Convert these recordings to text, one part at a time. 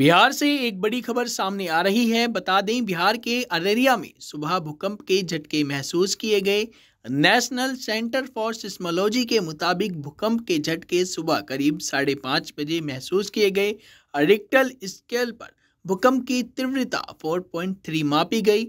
बिहार से एक बड़ी खबर सामने आ रही है बता दें बिहार के अररिया में सुबह भूकंप के झटके महसूस किए गए नेशनल सेंटर फॉर सिस्मोलॉजी के मुताबिक भूकंप के झटके सुबह करीब साढ़े पाँच बजे महसूस किए गए रिक्टल स्केल पर भूकंप की तीव्रता 4.3 मापी गई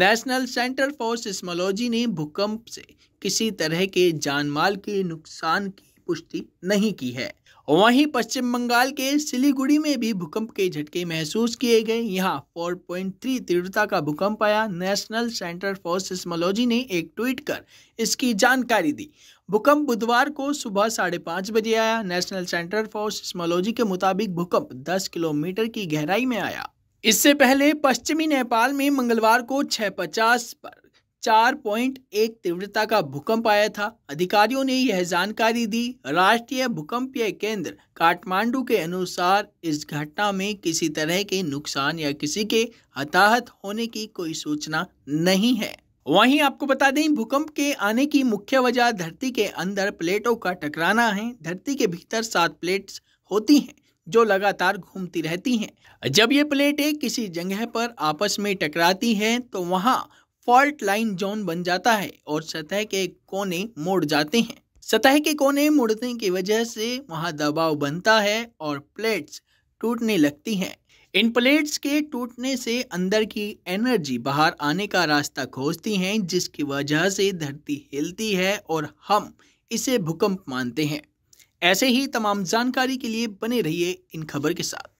नेशनल सेंटर फॉर सिस्मोलॉजी ने भूकंप से किसी तरह के जानमाल के नुकसान की पुष्टि नहीं की है वहीं पश्चिम बंगाल के सिलीगुड़ी में भी भूकंप के झटके महसूस किए गए यहां 4.3 तीव्रता का भूकंप आया नेशनल सेंटर फॉर सिस्मोलॉजी ने एक ट्वीट कर इसकी जानकारी दी भूकंप बुधवार को सुबह साढ़े पाँच बजे आया नेशनल सेंटर फॉर सिस्मोलॉजी के मुताबिक भूकंप 10 किलोमीटर की गहराई में आया इससे पहले पश्चिमी नेपाल में मंगलवार को 6:50 पर चार पॉइंट एक तीव्रता का भूकंप आया था अधिकारियों ने यह जानकारी दी राष्ट्रीय भूकंपीय केंद्र काठमांडू के अनुसार इस घटना में किसी तरह के नुकसान या किसी के हताहत होने की कोई सूचना नहीं है वहीं आपको बता दें भूकंप के आने की मुख्य वजह धरती के अंदर प्लेटों का टकराना है धरती के भीतर सात प्लेट्स होती हैं जो लगातार घूमती रहती हैं जब ये प्लेटें किसी जगह पर आपस में टकराती हैं तो वहाँ फॉल्ट लाइन जोन बन जाता है और सतह के कोने मोड़ जाते हैं सतह के कोने मुड़ने की वजह से वहाँ दबाव बनता है और प्लेट्स टूटने लगती हैं इन प्लेट्स के टूटने से अंदर की एनर्जी बाहर आने का रास्ता खोजती हैं जिसकी वजह से धरती हिलती है और हम इसे भूकंप मानते हैं ऐसे ही तमाम जानकारी के लिए बने रहिए इन खबर के साथ